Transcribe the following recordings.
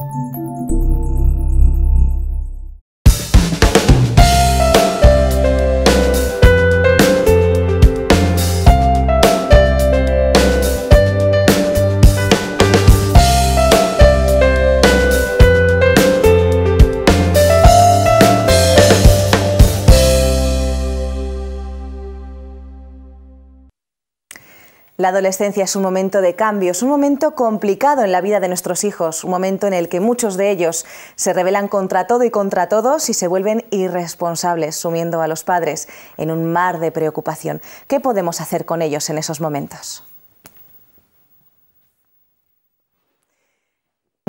Música La adolescencia es un momento de cambio, es un momento complicado en la vida de nuestros hijos, un momento en el que muchos de ellos se rebelan contra todo y contra todos y se vuelven irresponsables, sumiendo a los padres en un mar de preocupación. ¿Qué podemos hacer con ellos en esos momentos?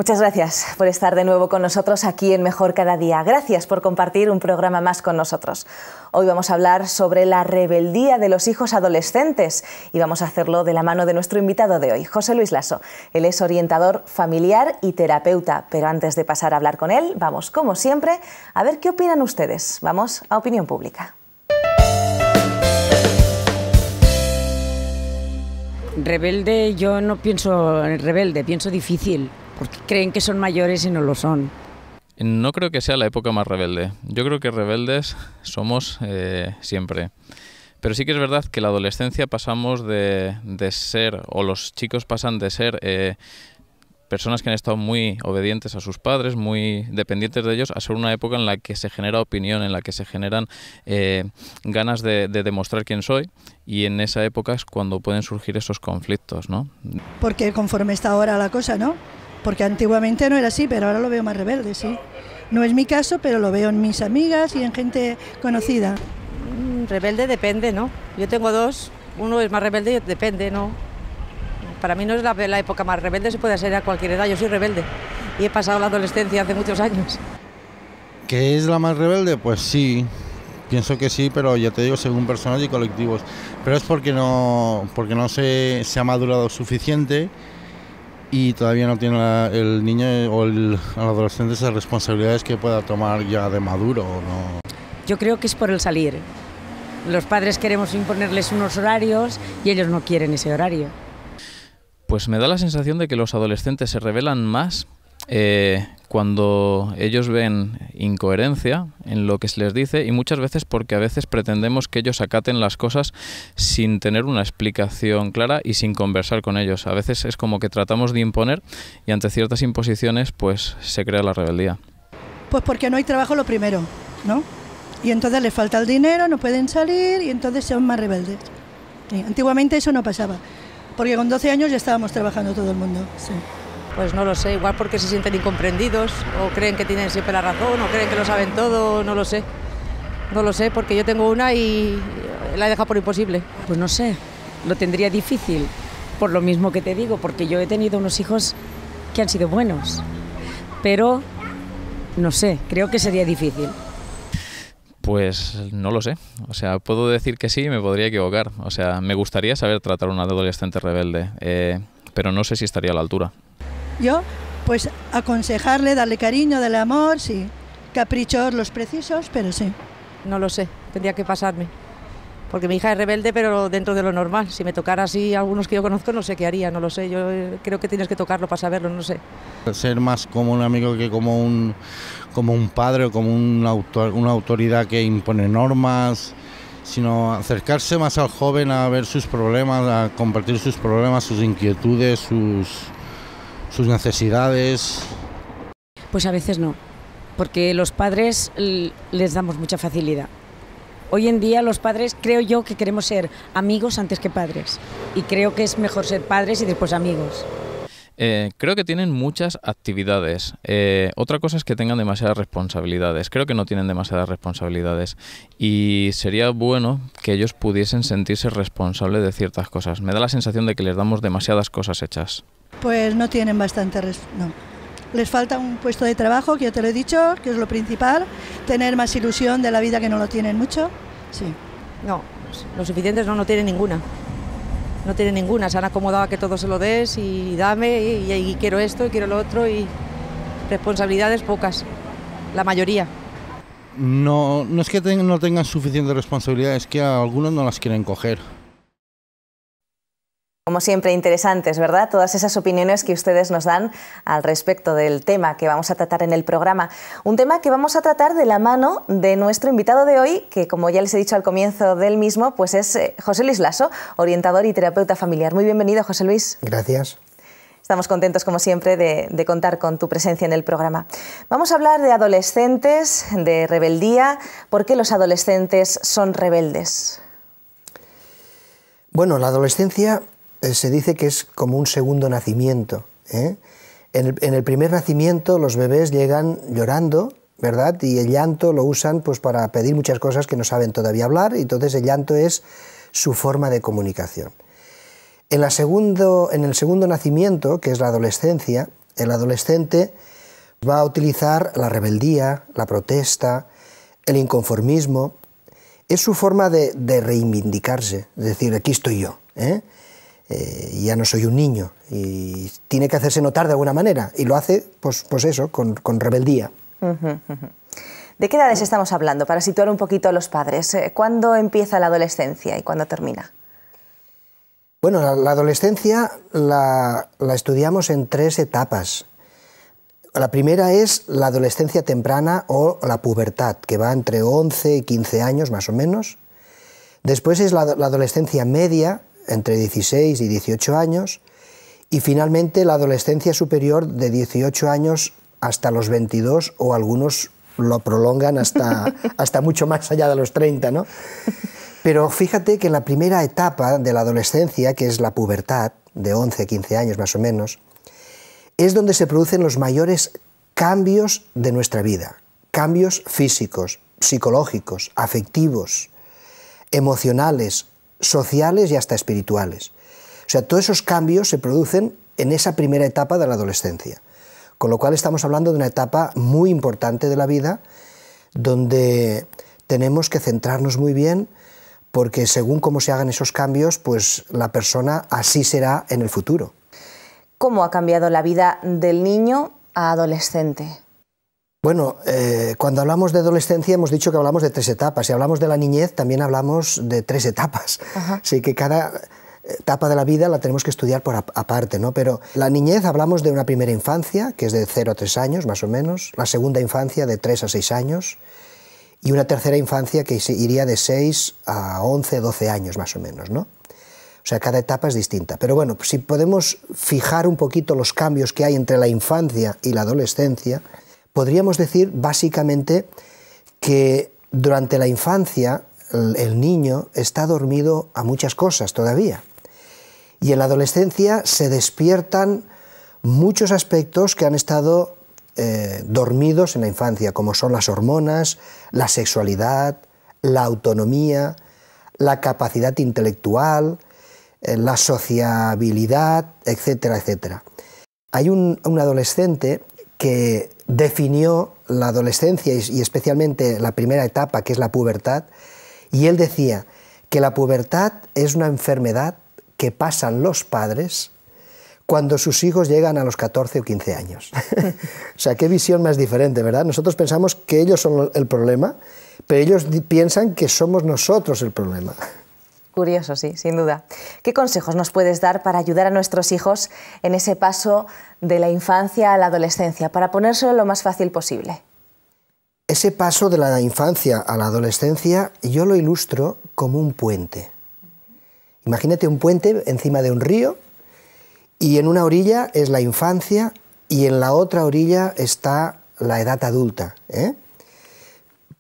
Muchas gracias por estar de nuevo con nosotros aquí en Mejor Cada Día. Gracias por compartir un programa más con nosotros. Hoy vamos a hablar sobre la rebeldía de los hijos adolescentes y vamos a hacerlo de la mano de nuestro invitado de hoy, José Luis Lasso. Él es orientador familiar y terapeuta, pero antes de pasar a hablar con él, vamos, como siempre, a ver qué opinan ustedes. Vamos a opinión pública. Rebelde, yo no pienso en rebelde, pienso difícil porque creen que son mayores y no lo son. No creo que sea la época más rebelde. Yo creo que rebeldes somos eh, siempre. Pero sí que es verdad que la adolescencia pasamos de, ser, o los chicos pasan de ser eh, personas que han estado muy obedientes a sus padres, muy dependientes de ellos, a ser una época en la que se genera opinión, en la que se generan eh, ganas de, de, demostrar quién soy y en esa época es cuando pueden surgir esos conflictos, ¿no? Porque conforme está ahora la cosa, ¿no? porque antiguamente no era así, pero ahora lo veo más rebelde, sí. No es mi caso, pero lo veo en mis amigas y en gente conocida. Mm, rebelde depende, ¿no? Yo tengo dos, uno es más rebelde y depende, ¿no? Para mí no es la, época más rebelde, se puede hacer a cualquier edad, yo soy rebelde y he pasado la adolescencia hace muchos años. ¿Qué es la más rebelde? Pues sí, pienso que sí, pero ya te digo, según personas y colectivos. Pero es porque no, porque no se, se ha madurado suficiente y todavía no tiene el niño o el, adolescente esas responsabilidades que pueda tomar ya de maduro. ¿no? Yo creo que es por el salir. Los padres queremos imponerles unos horarios y ellos no quieren ese horario. Pues me da la sensación de que los adolescentes se revelan más eh, cuando ellos ven incoherencia en lo que se les dice y muchas veces porque a veces pretendemos que ellos acaten las cosas sin tener una explicación clara y sin conversar con ellos. A veces es como que tratamos de imponer y ante ciertas imposiciones pues se crea la rebeldía. Pues porque no hay trabajo lo primero, ¿no? Y entonces les falta el dinero, no pueden salir y entonces son más rebeldes. Antiguamente eso no pasaba, porque con 12 años ya estábamos trabajando todo el mundo. Pues no lo sé, igual porque se sienten incomprendidos o creen que tienen siempre la razón o creen que lo saben todo, no lo sé. No lo sé, porque yo tengo una y la he dejado por imposible. Pues no sé, lo tendría difícil, por lo mismo que te digo, porque yo he tenido unos hijos que han sido buenos, pero no sé, creo que sería difícil. Pues no lo sé. O sea, puedo decir que sí, me podría equivocar. O sea, me gustaría saber tratar a una adolescente rebelde, eh, pero no sé si estaría a la altura yo, pues aconsejarle, darle cariño, darle amor, sí. Caprichos los precisos, pero sí. No lo sé, tendría que pasarme. Porque mi hija es rebelde, pero dentro de lo normal. Si me tocara así algunos que yo conozco, no sé qué haría, no lo sé. Yo eh, creo que tienes que tocarlo para saberlo, no sé. Ser más como un amigo que como un, como un padre o como un una autoridad que impone normas, sino acercarse más al joven a ver sus problemas, a compartir sus problemas, sus inquietudes, sus, sus necesidades? Pues a veces no, porque los padres les damos mucha facilidad. Hoy en día los padres creo yo que queremos ser amigos antes que padres y creo que es mejor ser padres y después amigos. Eh, creo que tienen muchas actividades. Eh, otra cosa es que tengan demasiadas responsabilidades. Creo que no tienen demasiadas responsabilidades. Y sería bueno que ellos pudiesen sentirse responsables de ciertas cosas. Me da la sensación de que les damos demasiadas cosas hechas. Pues no tienen bastante... no. Les falta un puesto de trabajo, que yo te lo he dicho, que es lo principal. Tener más ilusión de la vida que no lo tienen mucho. Sí. No, los suficientes no, no tienen ninguna no tiene ninguna, se han acomodado a que todo se lo des y dame y, quiero esto y quiero lo otro y responsabilidades pocas, la mayoría. No, no es que no tengan suficiente responsabilidad, es que a algunos no las quieren coger. Como siempre, interesantes, ¿verdad? Todas esas opiniones que ustedes nos dan al respecto del tema que vamos a tratar en el programa. Un tema que vamos a tratar de la mano de nuestro invitado de hoy, que como ya les he dicho al comienzo del mismo, pues es eh, José Luis Lasso, orientador y terapeuta familiar. Muy bienvenido, José Luis. Gracias. Estamos contentos, como siempre, de, de, contar con tu presencia en el programa. Vamos a hablar de adolescentes, de rebeldía. ¿Por qué los adolescentes son rebeldes? Bueno, la adolescencia eh, se dice que es como un segundo nacimiento. ¿eh? En, el, primer nacimiento los bebés llegan llorando, ¿verdad? Y el llanto lo usan pues, para pedir muchas cosas que no saben todavía hablar, y entonces el llanto es su forma de comunicación. En, la segundo, en el segundo nacimiento, que es la adolescencia, el adolescente va a utilizar la rebeldía, la protesta, el inconformismo. Es su forma de, reivindicarse, es decir, aquí estoy yo. ¿eh? Eh, ya no soy un niño y tiene que hacerse notar de alguna manera y lo hace, pues, pues eso, con, rebeldía. ¿De qué edades estamos hablando para situar un poquito a los padres? Eh, ¿Cuándo empieza la adolescencia y cuándo termina? Bueno, la, adolescencia la, estudiamos en tres etapas. La primera es la adolescencia temprana o la pubertad, que va entre 11 y 15 años más o menos. Después es la adolescencia media, entre 16 y 18 años, y finalmente la adolescencia superior de 18 años hasta los 22 o algunos lo prolongan hasta, hasta mucho más allá de los 30, ¿no? Pero fíjate que en la primera etapa de la adolescencia, que es la pubertad, de 11, 15 años más o menos, es donde se producen los mayores cambios de nuestra vida, cambios físicos, psicológicos, afectivos, emocionales, sociales y hasta espirituales. O sea, todos esos cambios se producen en esa primera etapa de la adolescencia. Con lo cual estamos hablando de una etapa muy importante de la vida donde tenemos que centrarnos muy bien porque según cómo se hagan esos cambios, pues la persona así será en el futuro. ¿Cómo ha cambiado la vida del niño a adolescente? Bueno, eh, cuando hablamos de adolescencia hemos dicho que hablamos de tres etapas. Si hablamos de la niñez, también hablamos de tres etapas. Así que cada eh, etapa de la vida la tenemos que estudiar por aparte, ¿no? Pero la niñez hablamos de una primera infancia, que es de 0 a 3 años, más o menos, la segunda infancia de 3 a 6 años, y una tercera infancia que iría de 6 a 11, 12 años, más o menos, ¿no? O sea, cada etapa es distinta. Pero bueno, si podemos fijar un poquito los cambios que hay entre la infancia y la adolescencia, podríamos decir básicamente que durante la infancia el, niño está dormido a muchas cosas todavía. Y en la adolescencia se despiertan muchos aspectos que han estado eh, dormidos en la infancia, como son las hormonas, la sexualidad, la autonomía, la capacidad intelectual, eh, la sociabilidad, etcétera, etcétera. Hay un, adolescente que definió la adolescencia y especialmente la primera etapa, que es la pubertad, y él decía que la pubertad es una enfermedad que pasan los padres cuando sus hijos llegan a los 14 o 15 años. o sea, qué visión más diferente, ¿verdad? Nosotros pensamos que ellos son el problema, pero ellos piensan que somos nosotros el problema. Curioso, sí, sin duda. ¿Qué consejos nos puedes dar para ayudar a nuestros hijos en ese paso de la infancia a la adolescencia, para ponérselo lo más fácil posible? Ese paso de la infancia a la adolescencia yo lo ilustro como un puente. Imagínate un puente encima de un río y en una orilla es la infancia y en la otra orilla está la edad adulta. ¿eh?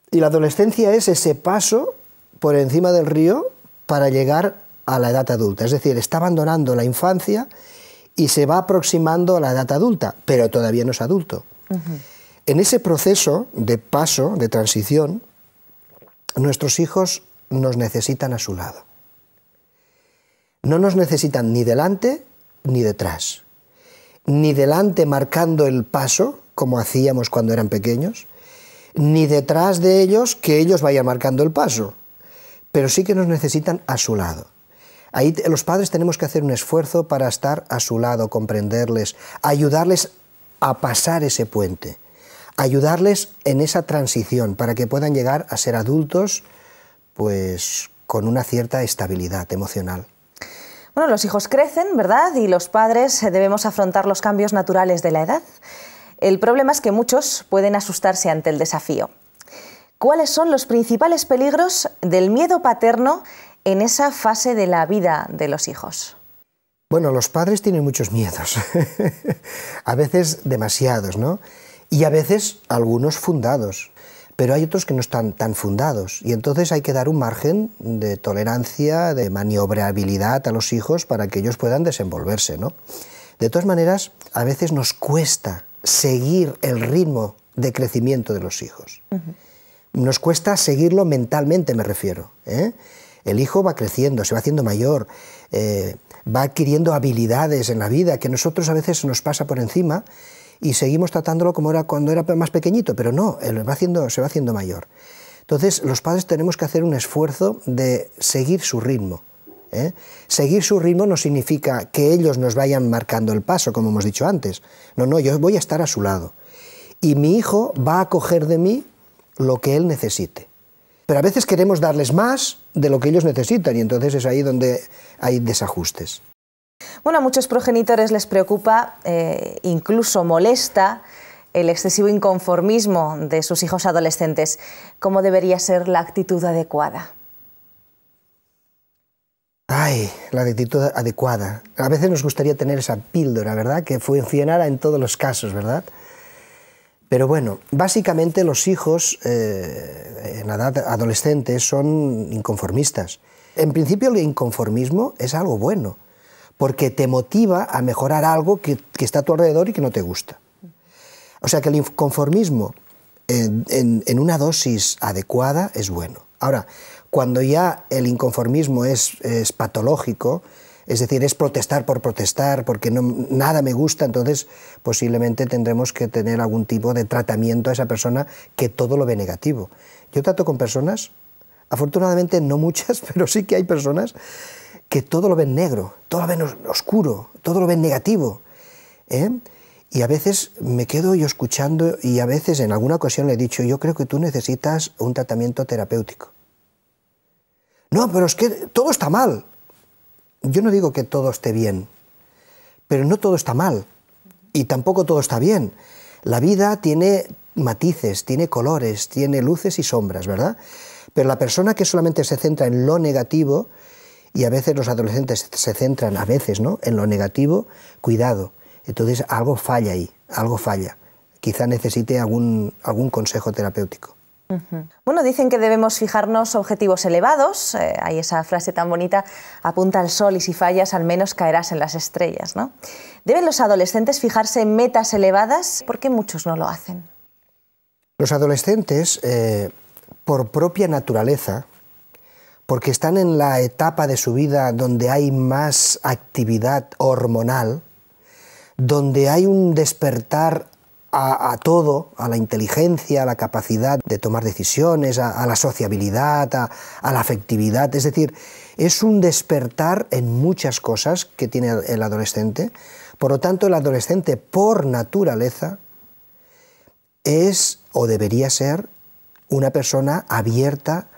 Y la adolescencia es ese paso por encima del río para llegar a la edad adulta. Es decir, está abandonando la infancia y se va aproximando a la edad adulta, pero todavía no es adulto. En ese proceso de paso, de transición, nuestros hijos nos necesitan a su lado. No nos necesitan ni delante ni detrás. Ni delante marcando el paso, como hacíamos cuando eran pequeños, ni detrás de ellos que ellos vayan marcando el paso pero sí que nos necesitan a su lado. Ahí los padres tenemos que hacer un esfuerzo para estar a su lado, comprenderles, ayudarles a pasar ese puente, ayudarles en esa transición para que puedan llegar a ser adultos pues con una cierta estabilidad emocional. Bueno, los hijos crecen, ¿verdad? Y los padres eh, debemos afrontar los cambios naturales de la edad. El problema es que muchos pueden asustarse ante el desafío. ¿Cuáles son los principales peligros del miedo paterno en esa fase de la vida de los hijos? Bueno, los padres tienen muchos miedos, a veces demasiados, ¿no? Y a veces algunos fundados, pero hay otros que no están tan fundados y entonces hay que dar un margen de tolerancia, de maniobrabilidad a los hijos para que ellos puedan desenvolverse, ¿no? De todas maneras, a veces nos cuesta seguir el ritmo de crecimiento de los hijos. Nos cuesta seguirlo mentalmente, me refiero. ¿eh? El hijo va creciendo, se va haciendo mayor, eh, va adquiriendo habilidades en la vida que nosotros a veces nos pasa por encima y seguimos tratándolo como era cuando era más pequeñito, pero no, él va haciendo, se va haciendo mayor. Entonces, los padres tenemos que hacer un esfuerzo de seguir su ritmo. ¿eh? Seguir su ritmo no significa que ellos nos vayan marcando el paso, como hemos dicho antes. No, no, yo voy a estar a su lado. Y mi hijo va a coger de mí lo que él necesite. Pero a veces queremos darles más de lo que ellos necesitan y entonces es ahí donde hay desajustes. Bueno, a muchos progenitores les preocupa, eh, incluso molesta, el excesivo inconformismo de sus hijos adolescentes. ¿Cómo debería ser la actitud adecuada? Ay, la actitud adecuada. A veces nos gustaría tener esa píldora, ¿verdad? Que funcionara en todos los casos, ¿verdad? Pero bueno, básicamente los hijos eh, en edad adolescente son inconformistas. En principio el inconformismo es algo bueno, porque te motiva a mejorar algo que, está a tu alrededor y que no te gusta. O sea que el inconformismo en, una dosis adecuada es bueno. Ahora, cuando ya el inconformismo es patológico, es decir, es protestar por protestar, porque nada me gusta, entonces posiblemente tendremos que tener algún tipo de tratamiento a esa persona que todo lo ve negativo. Yo trato con personas, afortunadamente no muchas, pero sí que hay personas que todo lo ven negro, todo lo ven oscuro, todo lo ven negativo. ¿eh? Y a veces me quedo yo escuchando y a veces en alguna ocasión le he dicho, yo creo que tú necesitas un tratamiento terapéutico. No, pero es que todo está mal yo no digo que todo esté bien, pero no todo está mal y tampoco todo está bien. La vida tiene matices, tiene colores, tiene luces y sombras, ¿verdad? Pero la persona que solamente se centra en lo negativo, y a veces los adolescentes se centran, a veces, ¿no?, en lo negativo, cuidado. Entonces algo falla ahí, algo falla. Quizá necesite algún, algún consejo terapéutico. Bueno, dicen que debemos fijarnos objetivos elevados. hay eh, esa frase tan bonita, apunta al sol y si fallas al menos caerás en las estrellas. ¿no? ¿Deben los adolescentes fijarse en metas elevadas? ¿Por qué muchos no lo hacen? Los adolescentes, eh, por propia naturaleza, porque están en la etapa de su vida donde hay más actividad hormonal, donde hay un despertar a, todo, a la inteligencia, a la capacidad de tomar decisiones, a, la sociabilidad, a, la afectividad. Es decir, es un despertar en muchas cosas que tiene el adolescente. Por lo tanto, el adolescente, por naturaleza, es o debería ser una persona abierta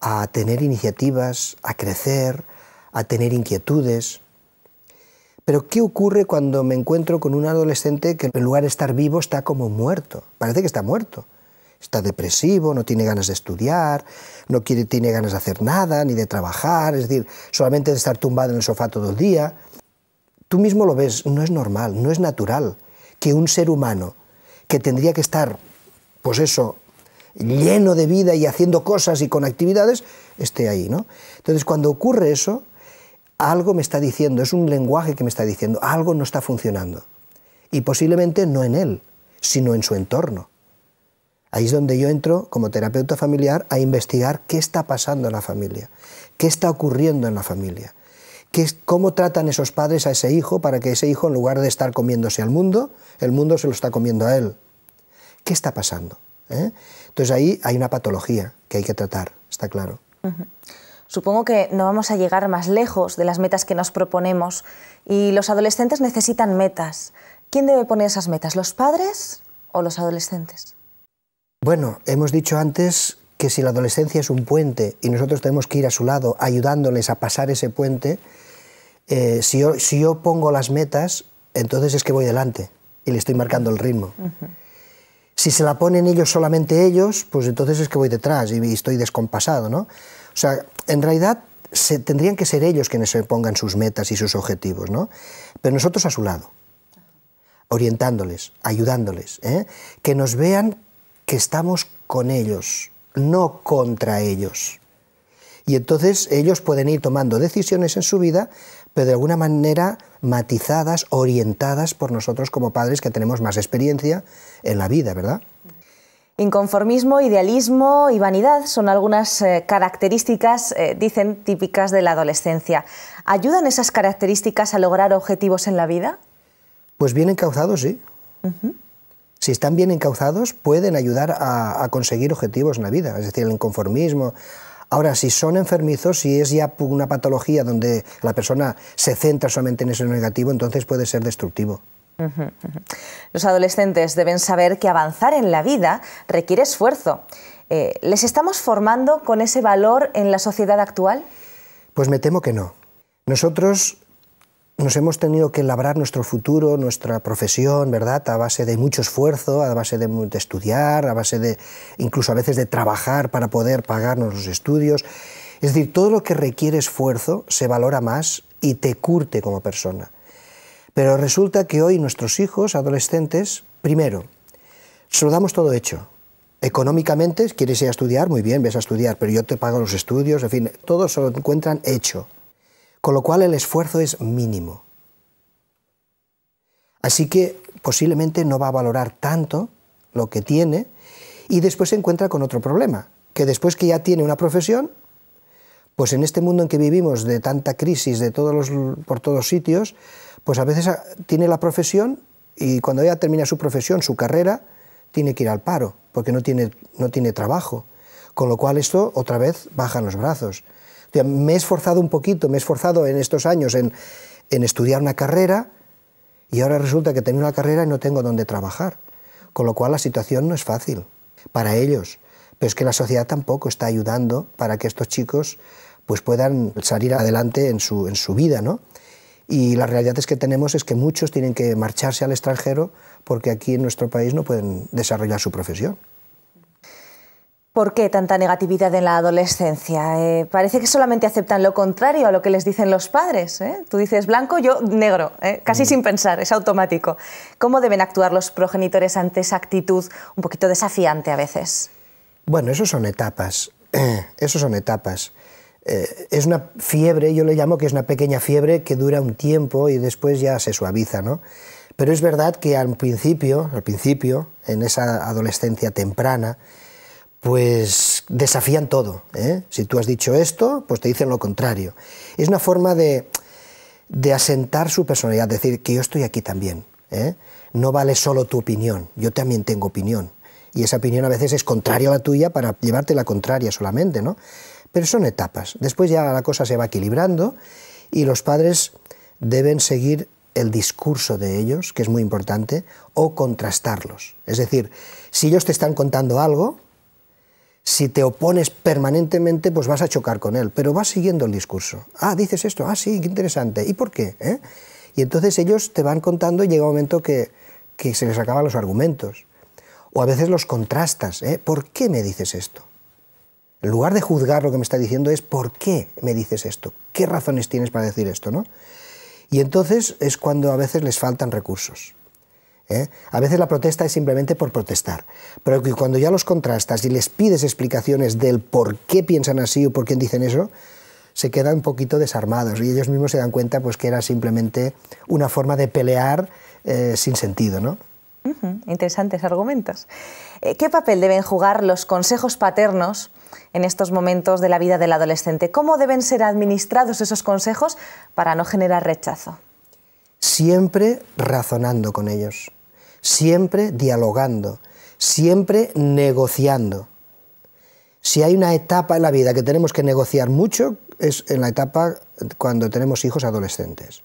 a tener iniciativas, a crecer, a tener inquietudes. Pero ¿qué ocurre cuando me encuentro con un adolescente que en lugar de estar vivo está como muerto? Parece que está muerto. Está depresivo, no tiene ganas de estudiar, no quiere, tiene ganas de hacer nada, ni de trabajar, es decir, solamente de estar tumbado en el sofá todo el día. Tú mismo lo ves, no es normal, no es natural que un ser humano que tendría que estar, pues eso, lleno de vida y haciendo cosas y con actividades, esté ahí, ¿no? Entonces, cuando ocurre eso, algo me está diciendo, es un lenguaje que me está diciendo, algo no está funcionando. Y posiblemente no en él, sino en su entorno. Ahí es donde yo entro como terapeuta familiar a investigar qué está pasando en la familia, qué está ocurriendo en la familia, qué, cómo tratan esos padres a ese hijo para que ese hijo, en lugar de estar comiéndose al mundo, el mundo se lo está comiendo a él. ¿Qué está pasando? ¿Eh? Entonces ahí hay una patología que hay que tratar, está claro. Supongo que no vamos a llegar más lejos de las metas que nos proponemos y los adolescentes necesitan metas. ¿Quién debe poner esas metas? ¿Los padres o los adolescentes? Bueno, hemos dicho antes que si la adolescencia es un puente y nosotros tenemos que ir a su lado ayudándoles a pasar ese puente, eh, si, yo, pongo las metas, entonces es que voy delante y le estoy marcando el ritmo. Si se la ponen ellos solamente ellos, pues entonces es que voy detrás y estoy descompasado, ¿no? O sea, en realidad se, tendrían que ser ellos quienes se pongan sus metas y sus objetivos, ¿no? Pero nosotros a su lado, orientándoles, ayudándoles, ¿eh? que nos vean que estamos con ellos, no contra ellos. Y entonces ellos pueden ir tomando decisiones en su vida, pero de alguna manera matizadas, orientadas por nosotros como padres que tenemos más experiencia en la vida, ¿verdad? Inconformismo, idealismo y vanidad son algunas eh, características, eh, dicen, típicas de la adolescencia. ¿Ayudan esas características a lograr objetivos en la vida? Pues bien encauzados, sí. Si están bien encauzados, pueden ayudar a, a, conseguir objetivos en la vida, es decir, el inconformismo. Ahora, si son enfermizos, si es ya una patología donde la persona se centra solamente en eso negativo, entonces puede ser destructivo. Los adolescentes deben saber que avanzar en la vida requiere esfuerzo. Eh, ¿Les estamos formando con ese valor en la sociedad actual? Pues me temo que no. Nosotros nos hemos tenido que labrar nuestro futuro, nuestra profesión, ¿verdad? A base de mucho esfuerzo, a base de, de, estudiar, a base de incluso a veces de trabajar para poder pagarnos los estudios. Es decir, todo lo que requiere esfuerzo se valora más y te curte como persona. Pero resulta que hoy nuestros hijos, adolescentes, primero, se lo damos todo hecho. Económicamente, quieres ir a estudiar, muy bien, ves a estudiar, pero yo te pago los estudios, en fin, todo se lo encuentran hecho. Con lo cual el esfuerzo es mínimo. Así que posiblemente no va a valorar tanto lo que tiene y después se encuentra con otro problema, que después que ya tiene una profesión, pues en este mundo en que vivimos, de tanta crisis de por todos sitios, pues a veces ah, tiene la profesión y cuando ella termina su profesión, su carrera, tiene que ir al paro, porque no tiene, trabajo. Con lo cual esto otra vez baja los brazos. me he esforzado un poquito, me he esforzado en estos años en, en estudiar una carrera y ahora resulta que tengo una carrera y no tengo dónde trabajar. Con lo cual la situación no es fácil para ellos. Pero es que la sociedad tampoco está ayudando para que estos chicos pues puedan salir adelante en su, en su vida, ¿no? Y la realidad es que tenemos es que muchos tienen que marcharse al extranjero porque aquí en nuestro país no pueden desarrollar su profesión. ¿Por qué tanta negatividad en la adolescencia? Eh, parece que solamente aceptan lo contrario a lo que les dicen los padres. ¿eh? Tú dices blanco, yo negro, ¿eh? casi mm. sin pensar, es automático. ¿Cómo deben actuar los progenitores ante esa actitud un poquito desafiante a veces? Bueno, eso son etapas. Eso son etapas. Eh, es una fiebre, yo le llamo que es una pequeña fiebre que dura un tiempo y después ya se suaviza, Pero es verdad que al principio, al principio, en esa adolescencia temprana, pues desafían todo. ¿eh? Si tú has dicho esto, pues te dicen lo contrario. Es una forma de, asentar su personalidad, decir que yo estoy aquí también. ¿eh? No vale solo tu opinión, yo también tengo opinión y esa opinión a veces es contraria a la tuya para llevarte la contraria solamente, ¿no? Pero son etapas. Después ya la cosa se va equilibrando y los padres deben seguir el discurso de ellos, que es muy importante, o contrastarlos. Es decir, si ellos te están contando algo, si te opones permanentemente, pues vas a chocar con él, pero vas siguiendo el discurso. Ah, dices esto, ah, sí, qué interesante, ¿y por qué? Eh? Y entonces ellos te van contando y llega un momento que, que se les acaban los argumentos o a veces los contrastas. ¿eh? ¿Por qué me dices esto? En lugar de juzgar lo que me está diciendo es ¿por qué me dices esto? ¿Qué razones tienes para decir esto? ¿no? Y entonces es cuando a veces les faltan recursos. ¿eh? A veces la protesta es simplemente por protestar, pero cuando ya los contrastas y les pides explicaciones del por qué piensan así o por qué dicen eso, se quedan un poquito desarmados y ellos mismos se dan cuenta pues que era simplemente una forma de pelear eh, sin sentido, ¿no? Interesantes argumentos. Eh, ¿Qué papel deben jugar los consejos paternos en estos momentos de la vida del adolescente? ¿Cómo deben ser administrados esos consejos para no generar rechazo? Siempre razonando con ellos, siempre dialogando, siempre negociando. Si hay una etapa en la vida que tenemos que negociar mucho, es en la etapa cuando tenemos hijos adolescentes.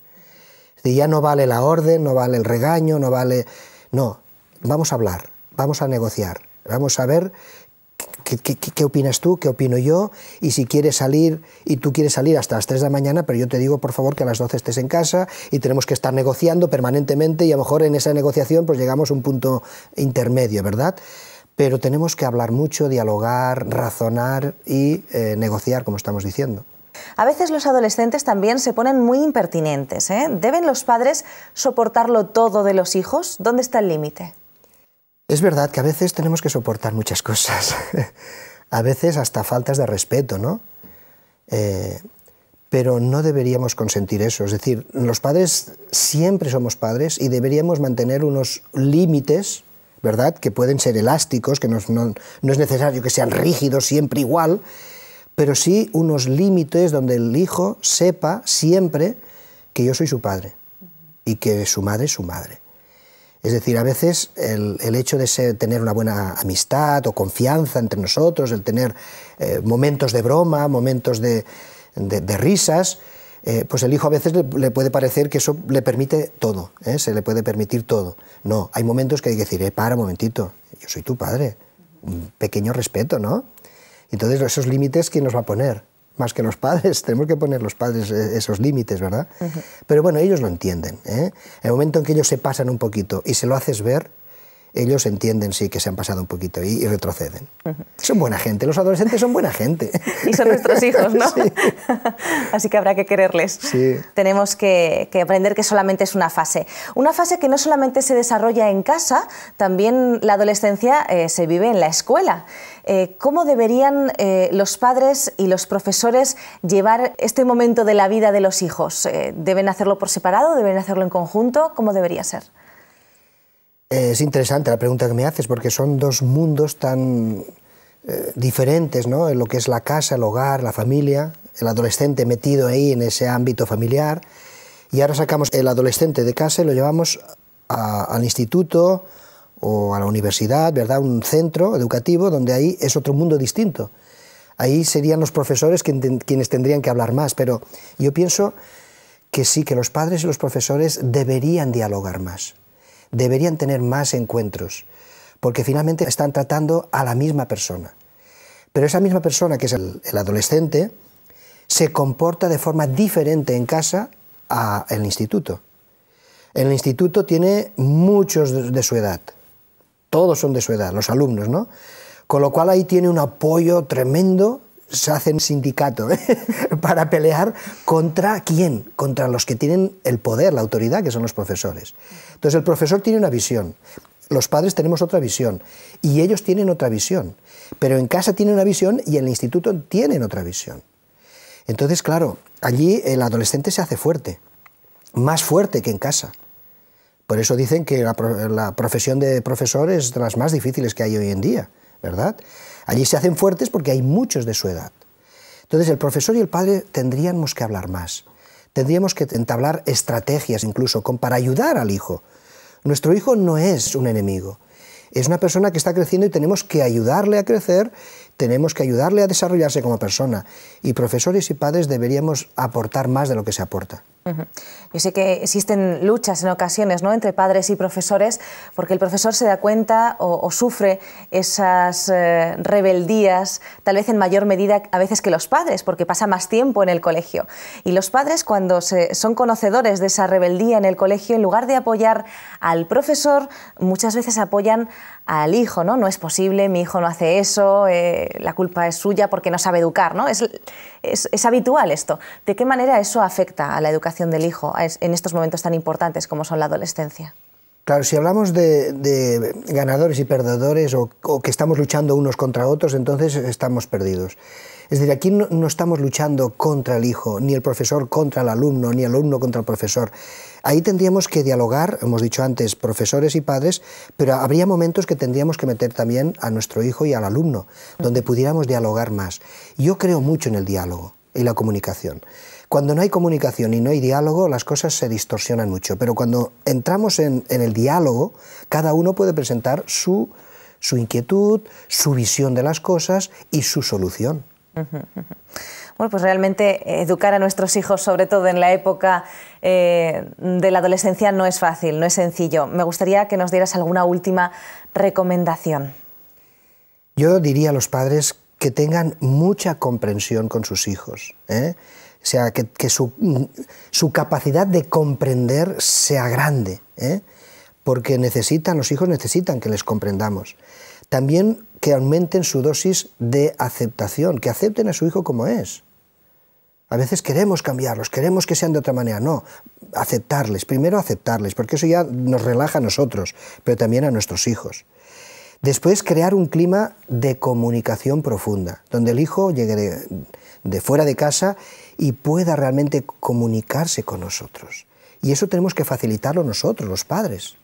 ya no vale la orden, no vale el regaño, no vale no, vamos a hablar, vamos a negociar, vamos a ver qué, opinas tú, qué opino yo, y si quieres salir, y tú quieres salir hasta las 3 de la mañana, pero yo te digo, por favor, que a las 12 estés en casa y tenemos que estar negociando permanentemente y a lo mejor en esa negociación pues llegamos a un punto intermedio, ¿verdad? Pero tenemos que hablar mucho, dialogar, razonar y eh, negociar, como estamos diciendo. A veces los adolescentes también se ponen muy impertinentes. ¿eh? ¿Deben los padres soportarlo todo de los hijos? ¿Dónde está el límite? Es verdad que a veces tenemos que soportar muchas cosas. a veces hasta faltas de respeto, ¿no? Eh, pero no deberíamos consentir eso. Es decir, los padres siempre somos padres y deberíamos mantener unos límites, ¿verdad? Que pueden ser elásticos, que no, no es necesario que sean rígidos siempre igual, pero sí unos límites donde el hijo sepa siempre que yo soy su padre y que su madre es su madre. Es decir, a veces el, hecho de tener una buena amistad o confianza entre nosotros, el tener eh, momentos de broma, momentos de, risas, eh, pues el hijo a veces le, puede parecer que eso le permite todo, ¿eh? se le puede permitir todo. No, hay momentos que hay que decir, para un momentito, yo soy tu padre, un pequeño respeto, ¿no? Entonces, esos límites, ¿quién nos va a poner? Más que los padres, tenemos que poner los padres eh, esos límites, ¿verdad? Pero bueno, ellos lo entienden. En ¿eh? El momento en que ellos se pasan un poquito y se lo haces ver, ellos entienden sí que se han pasado un poquito y, y retroceden. Son buena gente, los adolescentes son buena gente. y son nuestros hijos, ¿no? Así que habrá que quererles. Sí. Tenemos que, aprender que solamente es una fase. Una fase que no solamente se desarrolla en casa, también la adolescencia eh, se vive en la escuela. Eh, ¿Cómo deberían eh, los padres y los profesores llevar este momento de la vida de los hijos? ¿Deben hacerlo por separado? ¿Deben hacerlo en conjunto? ¿Cómo debería ser? Es interesante la pregunta que me haces porque son dos mundos tan eh, diferentes, ¿no? En lo que es la casa, el hogar, la familia, el adolescente metido ahí en ese ámbito familiar. Y ahora sacamos el adolescente de casa y lo llevamos al instituto o a la universidad, ¿verdad? Un centro educativo donde ahí es otro mundo distinto. Ahí serían los profesores quienes tendrían que hablar más, pero yo pienso que sí, que los padres y los profesores deberían dialogar más deberían tener más encuentros, porque finalmente están tratando a la misma persona. Pero esa misma persona, que es el, adolescente, se comporta de forma diferente en casa a el instituto. el instituto tiene muchos de su edad, todos son de su edad, los alumnos, ¿no? Con lo cual ahí tiene un apoyo tremendo se hacen sindicato ¿eh? para pelear contra quién, contra los que tienen el poder, la autoridad, que son los profesores. Entonces el profesor tiene una visión, los padres tenemos otra visión y ellos tienen otra visión, pero en casa tienen una visión y en el instituto tienen otra visión. Entonces, claro, allí el adolescente se hace fuerte, más fuerte que en casa. Por eso dicen que la, la profesión de profesor es de las más difíciles que hay hoy en día, ¿verdad? Allí se hacen fuertes porque hay muchos de su edad. Entonces el profesor y el padre tendríamos que hablar más. Tendríamos que entablar estrategias incluso para ayudar al hijo. Nuestro hijo no es un enemigo. Es una persona que está creciendo y tenemos que ayudarle a crecer, tenemos que ayudarle a desarrollarse como persona. Y profesores y padres deberíamos aportar más de lo que se aporta. Yo sé que existen luchas en ocasiones ¿no? entre padres y profesores porque el profesor se da cuenta o, sufre esas eh, rebeldías, tal vez en mayor medida a veces que los padres, porque pasa más tiempo en el colegio. Y los padres cuando son conocedores de esa rebeldía en el colegio, en lugar de apoyar al profesor, muchas veces apoyan al hijo, ¿no? No es posible, mi hijo no hace eso, eh, la culpa es suya porque no sabe educar, ¿no? Es, es, habitual esto. ¿De qué manera eso afecta a la educación del hijo en estos momentos tan importantes como son la adolescencia? Claro, si hablamos de, ganadores y perdedores o, que estamos luchando unos contra otros, entonces estamos perdidos. Es decir, aquí no, no, estamos luchando contra el hijo, ni el profesor contra el alumno, ni el alumno contra el profesor. Ahí tendríamos que dialogar, hemos dicho antes, profesores y padres, pero habría momentos que tendríamos que meter también a nuestro hijo y al alumno, donde pudiéramos dialogar más. Yo creo mucho en el diálogo y la comunicación. Cuando no hay comunicación y no hay diálogo, las cosas se distorsionan mucho, pero cuando entramos en, el diálogo, cada uno puede presentar su, su inquietud, su visión de las cosas y su solución. Bueno, pues realmente educar a nuestros hijos, sobre todo en la época eh, de la adolescencia, no es fácil, no es sencillo. Me gustaría que nos dieras alguna última recomendación. Yo diría a los padres que tengan mucha comprensión con sus hijos. ¿eh? O sea, que, mm, su, capacidad de comprender sea grande, ¿eh? porque necesitan, los hijos necesitan que les comprendamos. También que aumenten su dosis de aceptación, que acepten a su hijo como es. A veces queremos cambiarlos, queremos que sean de otra manera. No, aceptarles, primero aceptarles, porque eso ya nos relaja a nosotros, pero también a nuestros hijos. Después, crear un clima de comunicación profunda, donde el hijo llegue de, fuera de casa y pueda realmente comunicarse con nosotros. Y eso tenemos que facilitarlo nosotros, los padres.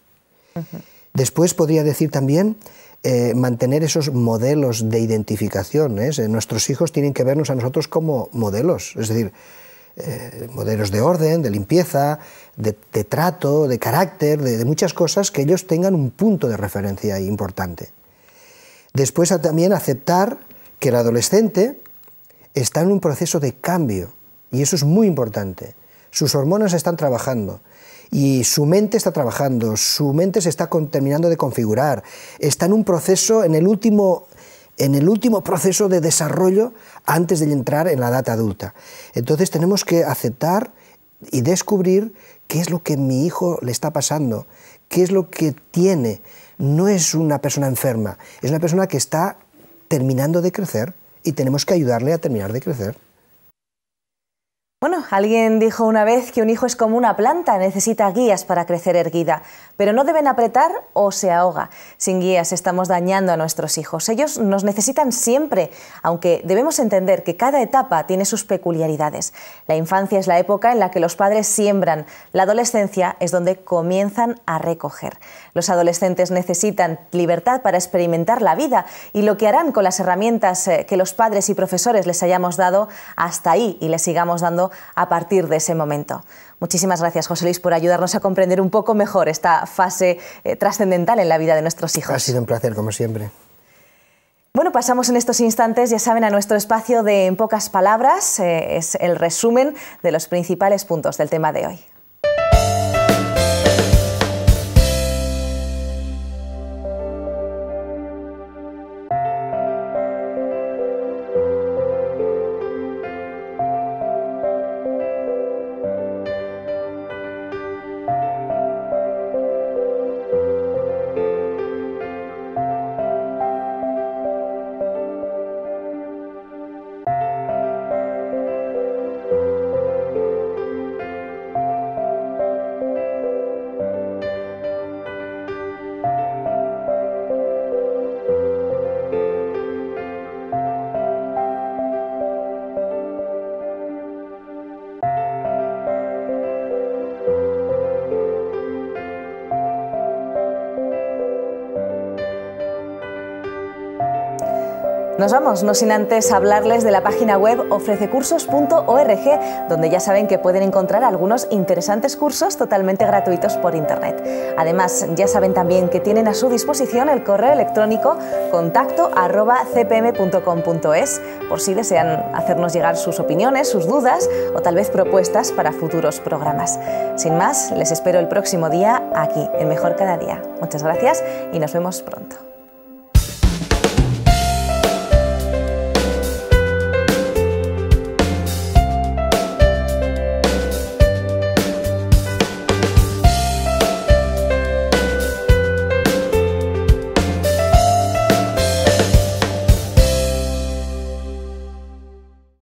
Después podría decir también eh, mantener esos modelos de identificación. ¿eh? Nuestros hijos tienen que vernos a nosotros como modelos. Es decir, eh, modelos de orden, de limpieza, de, trato, de carácter, de, muchas cosas que ellos tengan un punto de referencia importante. Después también aceptar que el adolescente está en un proceso de cambio y eso es muy importante. Sus hormonas están trabajando y su mente está trabajando, su mente se está terminando de configurar, está en un proceso, en el último en el último proceso de desarrollo antes de entrar en la edad adulta. Entonces tenemos que aceptar y descubrir qué es lo que mi hijo le está pasando, qué es lo que tiene. No es una persona enferma, es una persona que está terminando de crecer y tenemos que ayudarle a terminar de crecer. Bueno, alguien dijo una vez que un hijo es como una planta, necesita guías para crecer erguida, pero no deben apretar o se ahoga. Sin guías estamos dañando a nuestros hijos. Ellos nos necesitan siempre, aunque debemos entender que cada etapa tiene sus peculiaridades. La infancia es la época en la que los padres siembran, la adolescencia es donde comienzan a recoger. Los adolescentes necesitan libertad para experimentar la vida y lo que harán con las herramientas eh, que los padres y profesores les hayamos dado hasta ahí y les sigamos dando a partir de ese momento. Muchísimas gracias, José Luis, por ayudarnos a comprender un poco mejor esta fase eh, trascendental en la vida de nuestros hijos. Ha sido un placer, como siempre. Bueno, pasamos en estos instantes, ya saben, a nuestro espacio de En pocas palabras. Eh, es el resumen de los principales puntos del tema de hoy. Nos vamos, no sin antes hablarles de la página web ofrececursos.org, donde ya saben que pueden encontrar algunos interesantes cursos totalmente gratuitos por Internet. Además, ya saben también que tienen a su disposición el correo electrónico contacto cpm.com.es por si desean hacernos llegar sus opiniones, sus dudas o tal vez propuestas para futuros programas. Sin más, les espero el próximo día aquí, en Mejor Cada Día. Muchas gracias y nos vemos pronto.